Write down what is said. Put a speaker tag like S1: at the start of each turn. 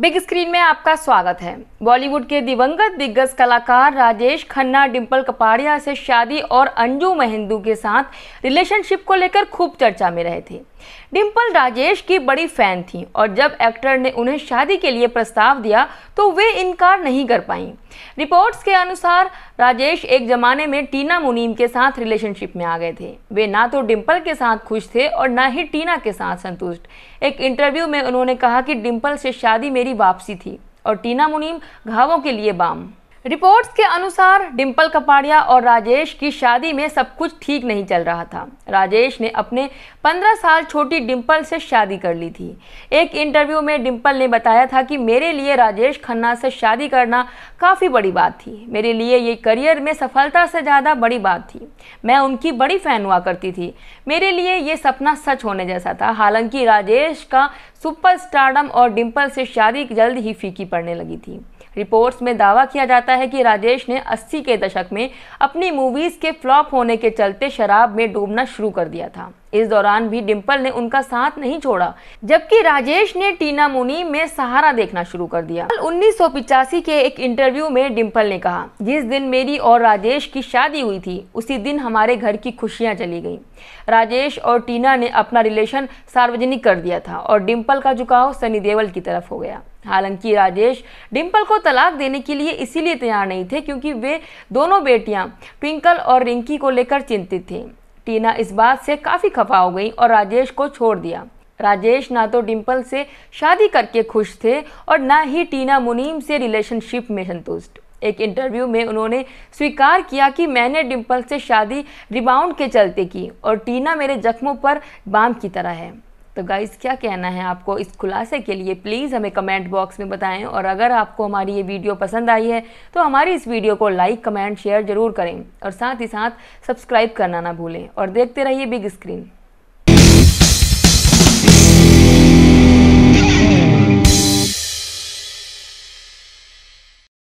S1: big screen में आपका स्वागत है बॉलीवुड के दिवंगत दिग्गज कलाकार राजेश खन्ना डिंपल कपाड़िया से शादी और अंजू महेंदू के साथ रिलेशनशिप को लेकर खूब चर्चा में रहे थे डिम्पल राजेश की बड़ी फैन थी और जब एक्टर ने उन्हें शादी के लिए प्रस्ताव दिया तो वे इनकार नहीं कर पाई रिपोर्ट्स के अनुसार राजेश एक जमाने में टीना मुनीम के साथ रिलेशनशिप में आ गए थे वे ना तो डिम्पल के साथ खुश थे और ना ही टीना के साथ संतुष्ट एक इंटरव्यू में उन्होंने कहा कि डिम्पल से शादी मेरी मेरी वापसी थी और टीना मुनीम घावों के लिए बाम रिपोर्ट्स के अनुसार डिम्पल कपाड़िया और राजेश की शादी में सब कुछ ठीक नहीं चल रहा था राजेश ने अपने 15 साल छोटी डिम्पल से शादी कर ली थी एक इंटरव्यू में डिम्पल ने बताया था कि मेरे लिए राजेश खन्ना से शादी करना काफ़ी बड़ी बात थी मेरे लिए ये करियर में सफलता से ज़्यादा बड़ी बात थी मैं उनकी बड़ी फ़ैन हुआ करती थी मेरे लिए ये सपना सच होने जैसा था हालांकि राजेश का सुपर स्टारडम और डिम्पल से शादी जल्द ही फीकी पड़ने लगी थी रिपोर्ट्स में दावा किया जाता है कि राजेश ने 80 के दशक में अपनी मूवीज़ के फ्लॉप होने के चलते शराब में डूबना शुरू कर दिया था इस दौरान भी डिम्पल ने उनका साथ नहीं छोड़ा जबकि राजेश ने टीना मुनी में सहारा देखना शुरू कर दिया उन्नीस के एक इंटरव्यू में डिम्पल ने कहा जिस दिन मेरी और राजेश की शादी हुई थी उसी दिन हमारे घर की खुशियां चली गई राजेश और टीना ने अपना रिलेशन सार्वजनिक कर दिया था और डिम्पल का झुकाव सनी देवल की तरफ हो गया हालांकि राजेश डिम्पल को तलाक देने के लिए इसीलिए तैयार नहीं थे क्योंकि वे दोनों बेटियां ट्विंकल और रिंकी को लेकर चिंतित थी टीना इस बात से काफ़ी खफा हो गई और राजेश को छोड़ दिया राजेश ना तो डिम्पल से शादी करके खुश थे और ना ही टीना मुनीम से रिलेशनशिप में संतुष्ट एक इंटरव्यू में उन्होंने स्वीकार किया कि मैंने डिम्पल से शादी रिबाउंड के चलते की और टीना मेरे जख्मों पर बाम की तरह है तो गाइज़ क्या कहना है आपको इस खुलासे के लिए प्लीज़ हमें कमेंट बॉक्स में बताएं और अगर आपको हमारी ये वीडियो पसंद आई है तो हमारी इस वीडियो को लाइक कमेंट शेयर ज़रूर करें और साथ ही साथ सब्सक्राइब करना ना भूलें और देखते रहिए बिग स्क्रीन